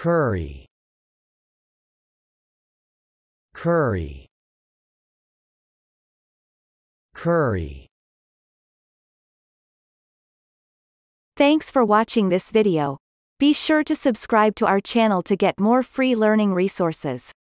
curry curry curry Thanks for watching this video. Be sure to subscribe to our channel to get more free learning resources.